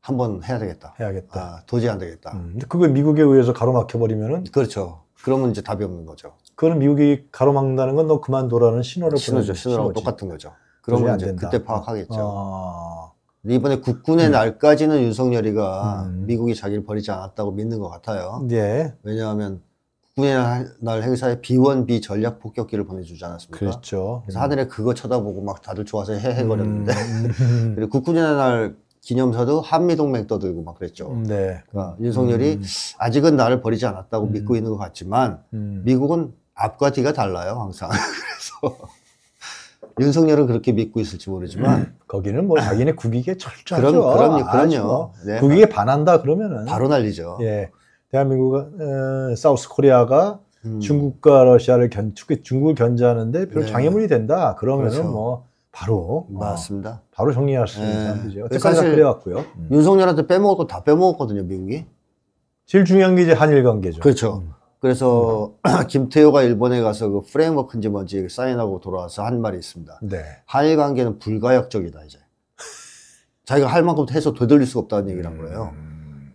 한번 해야 되겠다. 해야겠다. 아, 도저히 안 되겠다. 음, 근데 그걸 미국에 의해서 가로막혀버리면은. 그렇죠. 그러면 이제 답이 없는 거죠. 그거는 미국이 가로막는다는 건 너 그만둬라는 신호를 보내죠. 신호죠. 신호랑 똑같은 거죠. 그러면 이제 된다. 그때 파악하겠죠. 아... 이번에 국군의 음. 날까지는 윤석열이가 음. 미국이 자기를 버리지 않았다고 믿는 것 같아요. 예. 왜냐하면 국민의날 행사에 비원비 전략 폭격기를 보내주지 않았습니까? 그렇죠. 그래서 하늘에 그거 쳐다보고 막 다들 좋아서 헤헤거렸는데 음. 그리고 국군의 날 기념사도 한미동맹 떠들고 막 그랬죠. 음, 네. 그러니까 윤석열이 음. 아직은 나를 버리지 않았다고 음. 믿고 있는 것 같지만 음. 미국은 앞과 뒤가 달라요 항상. 그래서 윤석열은 그렇게 믿고 있을지 모르지만 음. 거기는 뭐 자기네 국익에 철저하죠. 그럼, 그럼요, 그럼요. 뭐 네, 국익에 반한다 그러면은 바로 날리죠. 예. 대한민국 어, 사우스 코리아가 음. 중국과 러시아를 견, 중국을 견제하는데 별로 네. 장애물이 된다. 그러면 그렇죠. 뭐 바로 어, 맞습니다. 어, 바로 정리할 수 네. 있는 사람 그래왔고요. 음. 윤석열한테 빼먹었고 다 빼먹었거든요, 미국이. 제일 중요한 게 이제 한일 관계죠. 그렇죠. 음. 그래서 음. 김태효가 일본에 가서 그 프레임워크인지 뭔지 사인하고 돌아와서 한 말이 있습니다. 네. 한일 관계는 불가역적이다 이제. 자기가 할 만큼 해서 되돌릴 수가 없다는 얘기란 음. 거예요.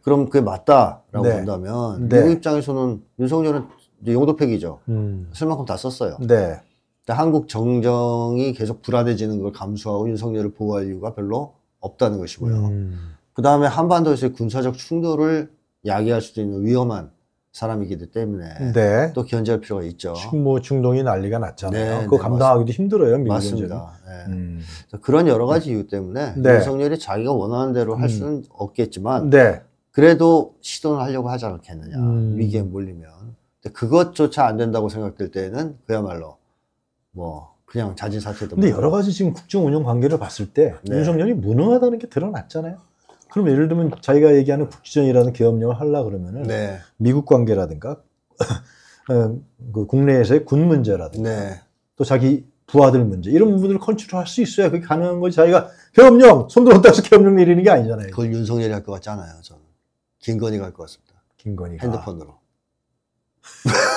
그럼 그게 맞다라고 네. 본다면 네. 미국 입장에서는 윤석열은 이제 용도팩이죠. 음. 쓸 만큼 다 썼어요. 네. 한국 정정이 계속 불안해지는 걸 감수하고 윤석열을 보호할 이유가 별로 없다는 것이고요. 음. 그 다음에 한반도에서의 군사적 충돌을 야기할 수도 있는 위험한 사람이기 때문에 네. 또 견제할 필요가 있죠. 지금 뭐동이 난리가 났잖아요. 네, 그거 네, 감당하기도 맞습니다. 힘들어요. 미국 맞습니다. 네. 음. 그런 여러 가지 이유 때문에 네. 윤석열이 자기가 원하는 대로 할 음. 수는 음. 없겠지만 네. 그래도 시도를 하려고 하지 않겠느냐 음. 위기에 몰리면 근데 그것조차 안 된다고 생각될 때는 그야말로 뭐 그냥 자진 사퇴도 근데 뭐 여러 가지 지금 국정 운영 관계를 봤을 때 네. 윤석열이 무능하다는 게 드러났잖아요 그럼 예를 들면 자기가 얘기하는 국지전이라는 계업령을 하려 그러면은 네. 미국 관계라든가 어, 그 국내에서의 군 문제라든가 네. 또 자기 부하들 문제 이런 부분들을 컨트롤할 수 있어야 그게 가능한 거지 자기가 계엄령 손들었다 해서 계엄령 내리는 게 아니잖아요. 그걸 윤석열이 할 것 같지 않아요. 저는. 김건희 갈것 같습니다. 김건희 핸드폰으로.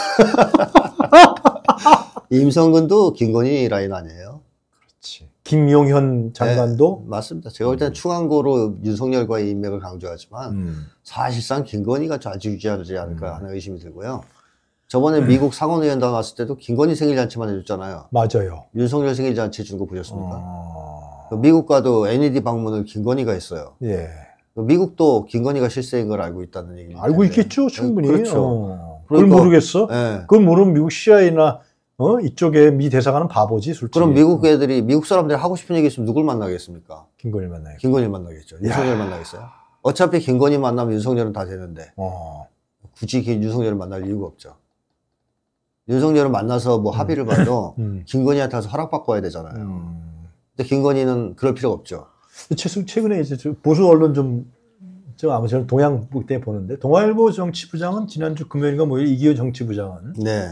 임성근도 김건희 라인 아니에요? 그렇지. 김용현 장관도 네, 맞습니다. 제가 볼 때는 음. 충안고로 윤석열과의 인맥을 강조하지만 음. 사실상 김건희가 좌지우지하지 않을까 음. 하는 의심이 들고요. 저번에 음. 미국 상원의원단 왔을 때도 김건희 생일잔치만 해줬잖아요. 맞아요. 윤석열 생일잔치 준 거 보셨습니까? 어... 미국과도 NED 방문을 김건희가 했어요. 예. 미국도 김건희가 실세인 걸 알고 있다는 얘기입니다. 알고 네. 있겠죠, 충분히. 그렇죠. 어. 그걸 러니까 모르겠어? 네. 그걸 모르면 미국 CIA나 어? 이쪽에 미 대사관은 바보지, 솔직히. 그럼 미국 어. 애들이, 미국 사람들이 하고 싶은 얘기 있으면 누굴 만나겠습니까? 김건희 만나요. 김건희 만나겠죠. 윤석열 만나겠어요. 어차피 김건희 만나면 윤석열은 다 되는데. 어. 굳이 윤석열을 만날 이유가 없죠. 윤석열을 만나서 뭐 음. 합의를 봐도 음. 김건희한테 가서 허락받고 와야 되잖아요. 음. 근데 김건희는 그럴 필요가 없죠. 최근에 이제 보수 언론 좀, 저 아마 저는 동양 때 보는데, 동아일보 정치부장은 지난주 금요일인가 뭐 이기호 정치부장은. 네.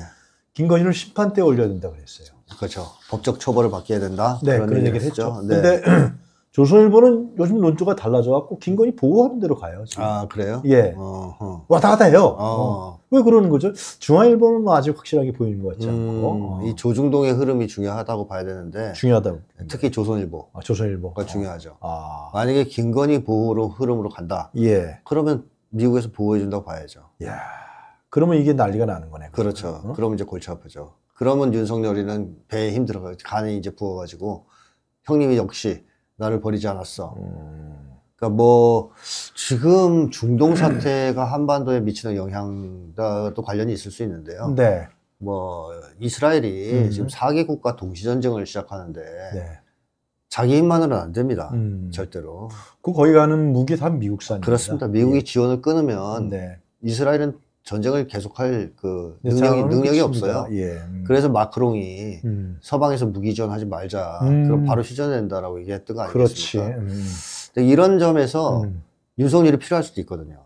김건희를 심판대에 올려야 된다 그랬어요. 그렇죠. 법적 처벌을 받게 된다. 네, 그런, 그런 얘기를 했죠. 했죠. 네. 근데 조선일보는 요즘 논조가 달라져갖고 김건희 보호하는 대로 가요. 지금. 아 그래요? 예. 어허. 왔다 갔다 해요. 어. 어. 왜 그러는 거죠? 중화일보는 뭐 아직 확실하게 보이는 것 같지 않고 음, 어. 이 조중동의 흐름이 중요하다고 봐야 되는데 중요하다고 특히 조선일보. 아, 조선일보가 중요하죠. 아. 만약에 김건희 보호로 흐름으로 간다. 예. 그러면 미국에서 보호해준다고 봐야죠. 야. 그러면 이게 난리가 나는 거네. 그렇죠. 어? 그러면 이제 골치 아프죠. 그러면 윤석열이는 배에 힘들어가지고 간에 이제 부어가지고 형님이 역시 나를 버리지 않았어. 음. 그러니까 뭐 지금 중동 사태가 한반도에 미치는 영향과도 관련이 있을 수 있는데요. 네. 뭐 이스라엘이 음. 지금 4개 국과 동시 전쟁을 시작하는데 네. 자기 힘만으로는 안 됩니다. 음. 절대로. 그 거기 가는 무기 다 미국산입니다. 그렇습니다. 미국이 예. 지원을 끊으면 네. 이스라엘은 전쟁을 계속할 그 네, 능력이 능력이 없어요. 예. 음. 그래서 마크롱이 음. 서방에서 무기전하지 말자. 음. 그럼 바로 휴전된다라고 얘기했던 거 아니겠습니까? 그렇지. 음, 음. 이런 점에서 윤석열이 음. 필요할 수도 있거든요.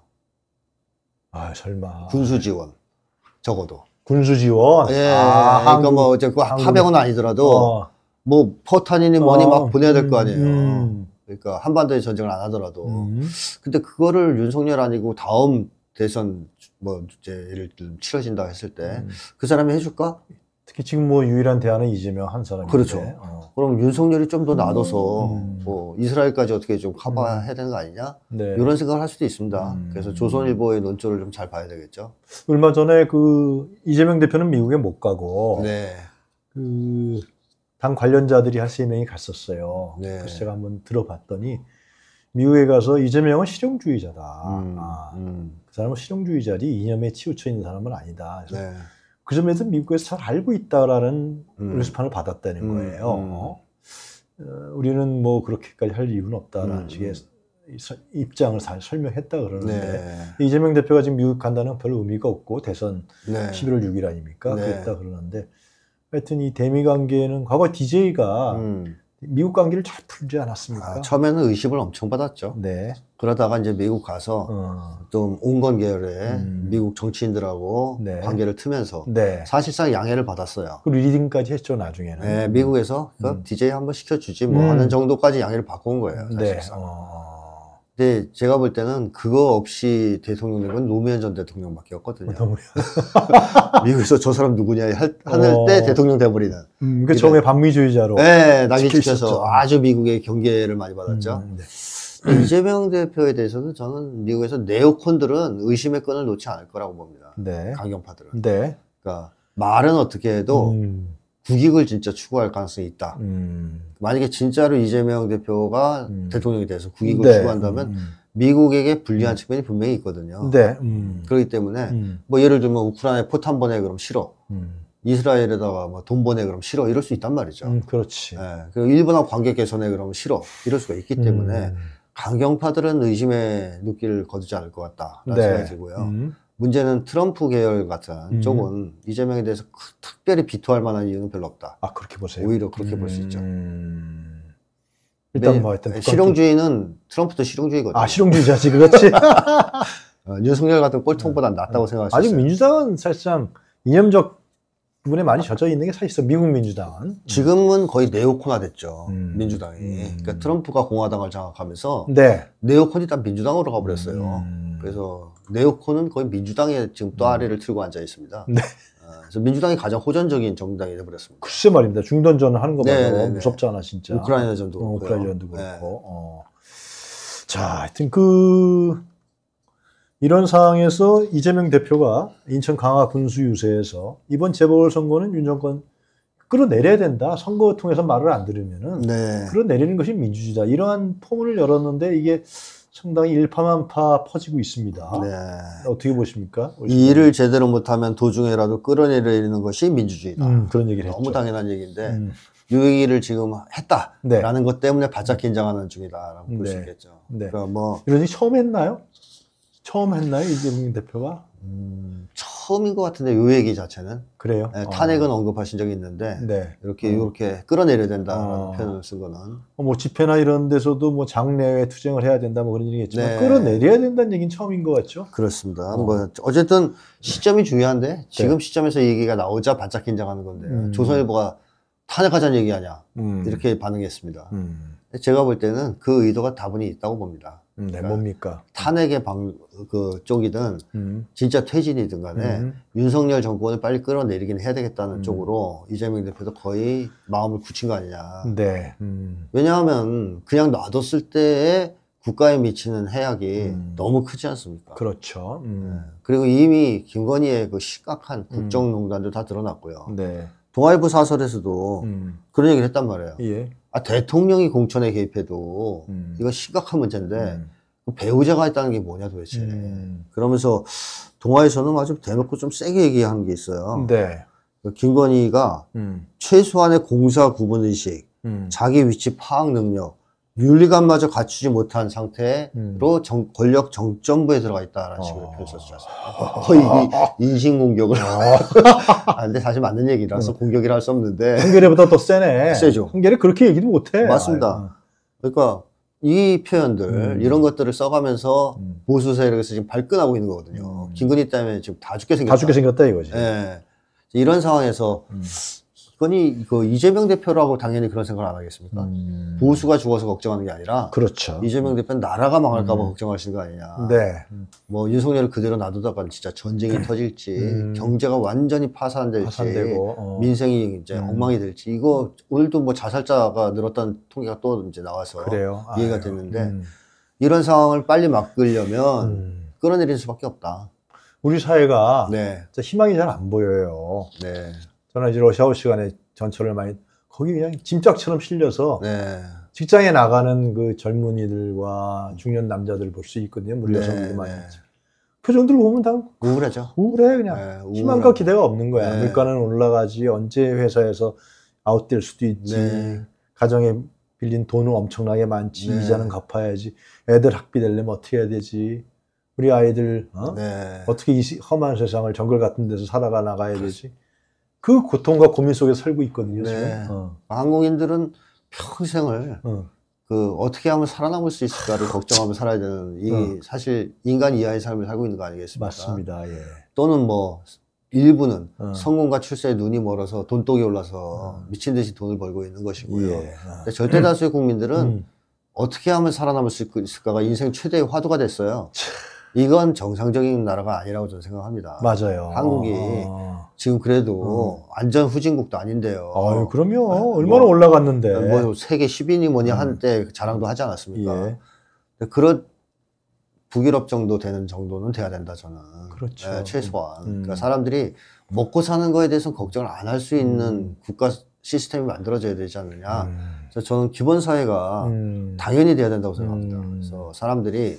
아 설마 군수 지원 적어도 군수 지원. 예. 아, 그러니까 뭐 어제 그 파병은 아니더라도 어. 뭐 포탄이니 뭐니 어. 막 보내야 될 거 아니에요. 그러니까 한반도에 전쟁을 안 하더라도. 근데 그거를 윤석열 아니고 다음 대선 뭐 이제 예를 들면 치러진다 했을 때그 음. 사람이 해줄까? 특히 지금 뭐 유일한 대안은 이재명 한 사람인데. 그렇죠. 어. 그럼 윤석열이 좀 더 놔둬서 음. 음. 뭐 이스라엘까지 어떻게 좀 커버해야 음. 되는 거 아니냐? 네. 이런 생각을 할 수도 있습니다. 음. 그래서 조선일보의 논조를 좀 잘 봐야 되겠죠. 얼마 전에 그 이재명 대표는 미국에 못 가고 네. 그당 관련자들이 할수 한세 명이 갔었어요. 네. 그래서 제가 한번 들어봤더니 미국에 가서 이재명은 실용주의자다. 음. 아. 사람은 실용주의자리 이념에 치우쳐 있는 사람은 아니다. 그래서 네. 그 점에서 미국에서 잘 알고 있다라는 음. 의판을 받았다는 음, 거예요. 음. 어, 우리는 뭐 그렇게까지 할 이유는 없다라는 음. 식의 음. 입장을 잘 설명했다 그러는데 네. 이재명 대표가 지금 미국 간다는 건별 의미가 없고 대선 네. 11월 6일 아닙니까? 네. 그랬다 그러는데 하여튼 이 대미 관계는 과거 DJ가 음. 미국 관계를 잘 풀지 않았습니까? 아, 처음에는 의심을 엄청 받았죠. 네. 그러다가 이제 미국 가서 어. 좀 온건 계열의 음. 미국 정치인들하고 네. 관계를 틀면서 네. 사실상 양해를 받았어요. 그리고 리딩까지 했죠 나중에는. 네, 미국에서 음. DJ 그 한번 시켜주지 뭐 음. 하는 정도까지 양해를 받고 온 거예요. 네. 사실상. 네. 어. 어. 근데 네, 제가 볼 때는 그거 없이 대통령 된건 노무현 전 대통령밖에 없거든요. 미국에서 저 사람 누구냐 할, 하늘 어... 때 대통령 돼버리는. 음, 그 처음에 반미주의자로. 네, 낙인찍혀서 아주 미국의 경계를 많이 받았죠. 음, 네. 이재명 대표에 대해서는 저는 미국에서 네오콘들은 의심의 끈을 놓지 않을 거라고 봅니다. 네. 강경파들은. 네. 그러니까 말은 어떻게 해도 음. 국익을 진짜 추구할 가능성이 있다. 음. 만약에 진짜로 이재명 대표가 음. 대통령이 돼서 국익을 네. 추구한다면 음. 미국에게 불리한 음. 측면이 분명히 있거든요. 네. 음. 그렇기 때문에 음. 뭐 예를 들면 우크라이나에 포탄 보내 그럼 싫어. 이스라엘에다가 뭐돈 보내 그럼 싫어 이럴 수 있단 말이죠. 그렇지. 예. 그리고 일본하고 관계 개선에 그럼 싫어 이럴 수가 있기 때문에 강경파들은 의심의 눈길을 거두지 않을 것 같다라는 네. 생각이 들고요. 문제는 트럼프 계열 같은 음. 쪽은 이재명에 대해서 그, 특별히 비토할 만한 이유는 별로 없다. 아 그렇게 보세요. 오히려 그렇게 음... 볼수 있죠. 일단 네. 뭐 일단 네, 실용주의는 트럼프도 실용주의거든요. 아 실용주의자지 그렇지. 어, 윤석열 같은 꼴통보다 네. 낫다고 음. 생각하시죠. 아직 민주당은 사실상 이념적 부분에 많이 아. 젖어 있는 게 사실 있 미국 민주당은 음. 지금은 거의 네오콘화 됐죠 음. 민주당이 음. 그러니까 트럼프가 공화당을 장악하면서 네. 네오콘이 딱 민주당으로 가버렸어요 음. 그래서 네오콘은 거의 민주당에 지금 또아래를 음. 틀고 앉아 있습니다. 네. 아, 그래서 민주당이 가장 호전적인 정당이 되버렸습니다. 글쎄 말입니다. 중단전 하는 거 봐요. 네, 네, 네. 무섭잖아 진짜. 우크라이나전도 어, 우크라이나전도 그렇고. 네. 어. 자, 하여튼 그 이런 상황에서 이재명 대표가 인천 강화 군수 유세에서 이번 재보궐선거는 윤 정권 끌어내려야 된다. 선거 통해서 말을 안 들으면은 네. 끌어내리는 것이 민주주의다. 이러한 포문을 열었는데 이게 상당히 일파만파 퍼지고 있습니다. 네. 어떻게 보십니까? 이 일을 제대로 못하면 도중에라도 끌어내리는 것이 민주주의다. 음, 그런 얘기를 너무 했죠. 당연한 얘기인데 음. 유행이를 지금 했다라는 네. 것 때문에 바짝 긴장하는 중이다라고 볼수 네. 있겠죠. 네. 그럼뭐 그러니까 이러니 처음 했나요? 처음 했나요 이재명 대표가? 음, 처... 처음인 것 같은데 요 얘기 자체는 그래요? 네, 어. 탄핵은 어. 언급하신 적이 있는데 네. 이렇게 음. 어. 이렇게 끌어내려야 된다라는 어. 표현을 쓴 거는 어, 뭐 집회나 이런 데서도 뭐 장내외 투쟁을 해야 된다 뭐 그런 얘기겠지만 네. 끌어내려야 된다는 얘기는 처음인 것 같죠? 그렇습니다. 어. 뭐 어쨌든 네. 시점이 중요한데 지금 네. 시점에서 얘기가 나오자 바짝 긴장하는 건데 음. 조선일보가 탄핵하자는 얘기하냐 음. 이렇게 반응했습니다. 음. 제가 볼 때는 그 의도가 다분히 있다고 봅니다. 음, 네, 그러니까 뭡니까? 탄핵의 방, 그 쪽이든, 음. 진짜 퇴진이든 간에, 음. 윤석열 정권을 빨리 끌어내리긴 해야 되겠다는 음. 쪽으로 이재명 대표도 거의 마음을 굳힌 거 아니냐. 네. 음. 왜냐하면, 그냥 놔뒀을 때에 국가에 미치는 해악이 음. 너무 크지 않습니까? 그렇죠. 네. 그리고 이미 김건희의 그 심각한 국정농단도 다 드러났고요. 네. 동아일보 사설에서도 음. 그런 얘기를 했단 말이에요. 예. 아, 대통령이 공천에 개입해도 음. 이건 심각한 문제인데 음. 그 배우자가 있다는 게 뭐냐 도대체. 음. 그러면서 동아에서는 아주 대놓고 좀 세게 얘기한 게 있어요. 네. 그 김건희가 음. 최소한의 공사 구분 의식, 자기 위치 파악 능력, 윤리감마저 갖추지 못한 상태로 음. 정, 권력 정점부에 들어가 있다라는 식으로 아. 표현 썼죠. 거의 어, 인신 공격을. 어. 아, 근데 사실 맞는 얘기라서 음. 공격이라 할 수 없는데. 한겨레보다 더 세네. 세죠. 한겨레 그렇게 얘기도 못해. 맞습니다. 아, 예. 그러니까 이 표현들, 음. 이런 것들을 써가면서 보수 음. 세력에서 지금 발끈하고 있는 거거든요. 음. 김근희 때문에 지금 다 죽게 생겼다. 다 죽게 생겼다 이거지. 예. 이런 상황에서 음. 그건이 그 이재명 대표라고 당연히 그런 생각을 안 하겠습니까? 음. 보수가 죽어서 걱정하는 게 아니라 그렇죠. 이재명 대표는 나라가 망할까봐 음. 걱정하시는 거 아니냐. 네. 뭐 윤석열을 그대로 놔두다가 진짜 전쟁이 터질지 음. 경제가 완전히 파산될지 파산되고, 어. 민생이 이제 음. 엉망이 될지 이거 오늘도 뭐 자살자가 늘었다는 통계가 또 이제 나와서 그래요? 이해가 아유. 됐는데 음. 이런 상황을 빨리 막으려면 음. 끌어내릴 수밖에 없다. 우리 사회가 네. 희망이 잘 안 보여요. 네. 저는 이제 러시아우 시간에 전철을 많이 거기 그냥 짐짝처럼 실려서 네. 직장에 나가는 그 젊은이들과 중년 남자들 볼 수 있거든요. 물려서성도 네, 네. 많이 표정들 그 보면 다 우울하죠. 우울해 그냥 네, 희망과 기대가 없는 거야. 네. 물가는 올라가지 언제 회사에서 아웃될 수도 있지. 네. 가정에 빌린 돈은 엄청나게 많지. 네. 이자는 갚아야지. 애들 학비 낼려면 어떻게 해야 되지? 우리 아이들 어? 떻게이 험한 세상을 정글 같은 데서 살아가 나가야 그렇 되지? 그 고통과 고민 속에 살고 있거든요. 네. 어. 한국인들은 평생을 어. 그 어떻게 하면 살아남을 수 있을까를 아, 걱정하며 살아야 되는 이 어. 사실 인간 이하의 삶을 살고 있는 거 아니겠습니까? 맞습니다. 예. 또는 뭐 일부는 어. 성공과 출세에 눈이 멀어서 돈독이 올라서 어. 미친 듯이 돈을 벌고 있는 것이고요. 예. 근 아. 절대 다수의 국민들은 음. 어떻게 하면 살아남을 수 있을까가 인생 최대의 화두가 됐어요. 이건 정상적인 나라가 아니라고 저는 생각합니다. 맞아요. 한국이 아. 지금 그래도 음. 안전 후진국도 아닌데요. 아 그럼요. 네, 얼마나 뭐, 올라갔는데. 뭐 세계 10위니 뭐니 음. 한때 자랑도 하지 않았습니까? 예. 근 그런 북유럽 정도 되는 정도는 돼야 된다 저는. 그렇죠. 네, 최소한. 음. 그러니까 사람들이 먹고 사는 거에 대해서 걱정을 안 할수 음. 있는 국가 시스템이 만들어져야 되지 않느냐. 음. 그래서 저는 기본 사회가 당연히 돼야 된다고 생각합니다. 그래서 사람들이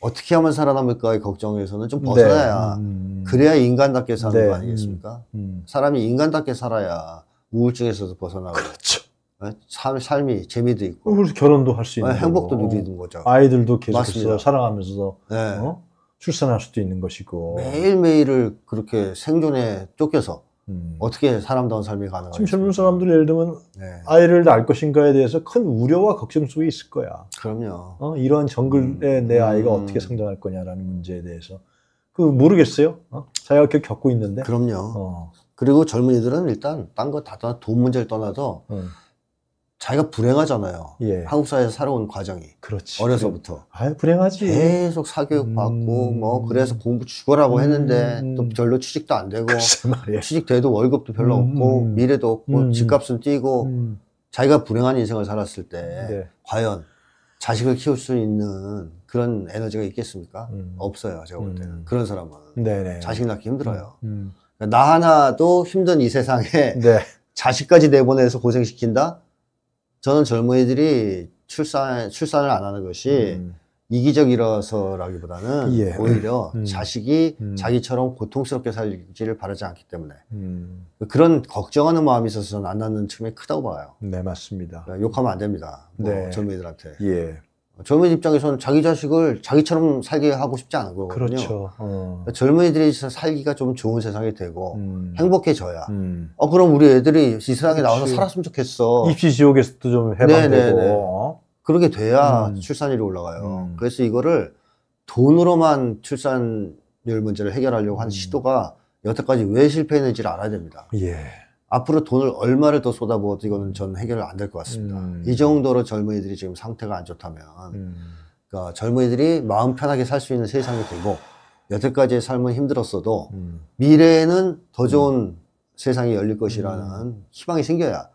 어떻게 하면 살아남을까의 걱정에서는 좀 네. 벗어나야 네. 음. 그래야 인간답게 사는 네. 거 음, 아니겠습니까? 음. 사람이 인간답게 살아야 우울증에서도 벗어나고 그렇죠. 네? 삶, 삶이 재미도 있고 어, 결혼도 할수 네, 있는 행복도 거고. 누리는 거죠. 아이들도 계속해서 사랑하면서 네. 어? 출산할 수도 있는 것이고 매일 매일을 그렇게 생존에 쫓겨서 음. 어떻게 사람다운 삶이 가능하지? 지금 젊은 사람들 예를 들면 네. 아이를 낳을 것인가에 대해서 큰 우려와 걱정 속에 있을 거야. 그럼요. 어? 이러한 정글에 음. 내 아이가 음. 어떻게 성장할 거냐라는 문제에 대해서 그 모르겠어요. 어? 자기가 겪고 있는데. 그럼요. 어. 그리고 젊은이들은 일단 딴 거다 떠나 돈 문제를 떠나서 어. 자기가 불행하잖아요. 예. 한국 사회에서 살아온 과정이. 그렇지. 어려서부터. 아 불행하지. 계속 사교육 받고, 음... 뭐, 그래서 공부 죽어라고 음... 했는데, 또 별로 취직도 안 되고, 취직돼도 월급도 별로 음... 없고, 미래도 없고, 음. 집값은 뛰고, 음. 자기가 불행한 인생을 살았을 때, 네. 과연 자식을 키울 수 있는 그런 에너지가 있겠습니까? 음. 없어요, 제가 볼 때는. 그런 사람은. 네네. 자식 낳기 힘들어요. 나 하나도 힘든 이 세상에, 네. 자식까지 내보내서 고생시킨다? 저는 젊은이들이 출산 출산을 안 하는 것이 음. 이기적이라서라기보다는 예. 오히려 음. 음. 자식이 음. 자기처럼 고통스럽게 살기를 바라지 않기 때문에 음. 그런 걱정하는 마음이 있어서 저는 안 낳는 측면이 크다고 봐요. 네 맞습니다. 욕하면 안 됩니다. 뭐 네. 젊은이들한테. 예. 젊은 입장에서는 자기 자식을 자기처럼 살게 하고 싶지 않은 거거든요. 그렇죠. 어. 그러니까 젊은이들이 살기가 좀 좋은 세상이 되고 음. 행복해져야. 음. 어 그럼 우리 애들이 이 세상에 나와서 살았으면 좋겠어. 입시 지옥에서도 좀 해방되고. 네, 네, 네. 어? 그렇게 돼야 음. 출산율이 올라가요. 음. 그래서 이거를 돈으로만 출산율 문제를 해결하려고 한 음. 시도가 여태까지 왜 실패했는지를 알아야 됩니다. 예. 앞으로 돈을 얼마를 더 쏟아부어도 이거는 전 해결 안될 것 같습니다. 음. 이 정도로 젊은이들이 지금 상태가 안 좋다면 음. 그러니까 젊은이들이 마음 편하게 살 수 있는 세상이 되고 여태까지의 삶은 힘들었어도 음. 미래에는 더 음. 좋은 세상이 열릴 음. 것이라는 희망이 생겨야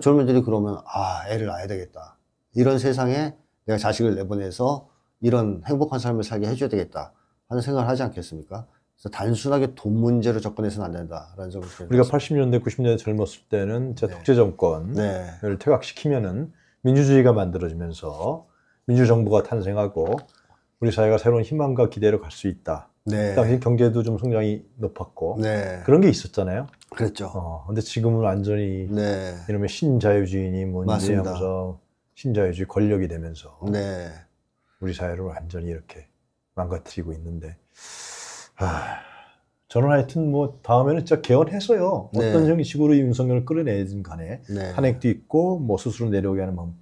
젊은이들이 그러면 아 애를 낳아야 되겠다 이런 세상에 내가 자식을 내보내서 이런 행복한 삶을 살게 해줘야 되겠다 하는 생각을 하지 않겠습니까? 그래서 단순하게 돈 문제로 접근해서는 안 된다라는 점을 우리가 80년대, 90년대 젊었을 때는 제 네. 독재 정권을 네. 퇴각시키면은 민주주의가 만들어지면서 민주정부가 탄생하고 우리 사회가 새로운 희망과 기대를갈 수 있다. 네. 그 당시 경제도 좀 성장이 높았고 네. 그런 게 있었잖아요. 그랬죠. 어, 근데 지금은 완전히 네. 이러면 신자유주의니 뭔지 맞습니면서 신자유주의 권력이 되면서 네. 우리 사회를 완전히 이렇게 망가뜨리고 있는데 아, 저는 하여튼 뭐 다음에는 진짜 개헌해서요. 어떤 네. 식으로 윤석열을 끌어내든 간에 네. 탄핵도 있고 뭐 스스로 내려오게 하는 방법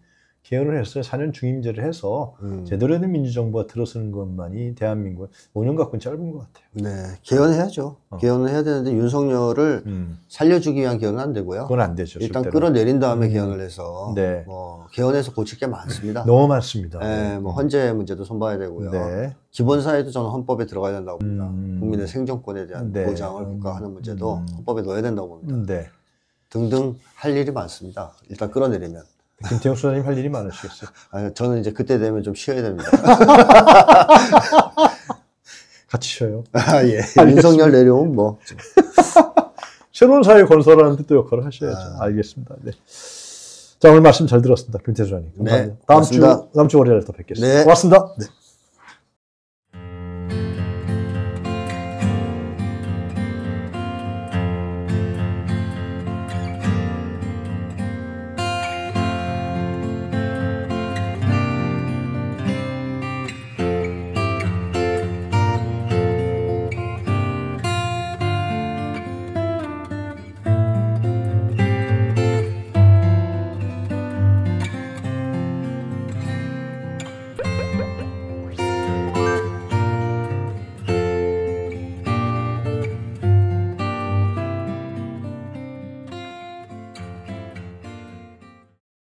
개헌을 했어요. 4년 중임제를 해서 음. 제대로 된 민주정부가 들어서는 것만이 대한민국 5년 갖고는 짧은 것 같아요. 네, 개헌해야죠. 어. 개헌을 해야 되는데 윤석열을 음. 살려주기 위한 개헌은 안 되고요. 그건 안 되죠. 일단 절대로. 끌어내린 다음에 음. 개헌을 해서 네. 뭐 개헌해서 고칠 게 많습니다. 너무 많습니다. 네, 네. 뭐 음. 헌재 문제도 손봐야 되고요. 네. 기본사회도 저는 헌법에 들어가야 된다고 봅니다. 음. 국민의 생존권에 대한 네. 보장을 음. 국가하는 문제도 헌법에 넣어야 된다고 봅니다. 네. 등등 할 일이 많습니다. 일단 끌어내리면. 김태형 수사님 할 일이 많으시겠어요? 아, 저는 이제 그때 되면 좀 쉬어야 됩니다. 같이 쉬어요. 아, 예. 윤석열 내려온 뭐. 새로운 사회 건설하는데 또 역할을 하셔야죠. 아. 알겠습니다. 네. 자, 오늘 말씀 잘 들었습니다. 김태수 사님. 네. 다음 고맙습니다. 주, 다음 주 월요일에 또 뵙겠습니다. 네. 고맙습니다. 네.